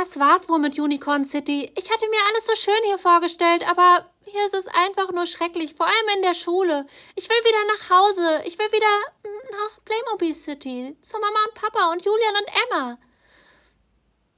Das war's wohl mit Unicorn City. Ich hatte mir alles so schön hier vorgestellt, aber hier ist es einfach nur schrecklich, vor allem in der Schule. Ich will wieder nach Hause. Ich will wieder hm, nach Playmobil City. Zu Mama und Papa und Julian und Emma.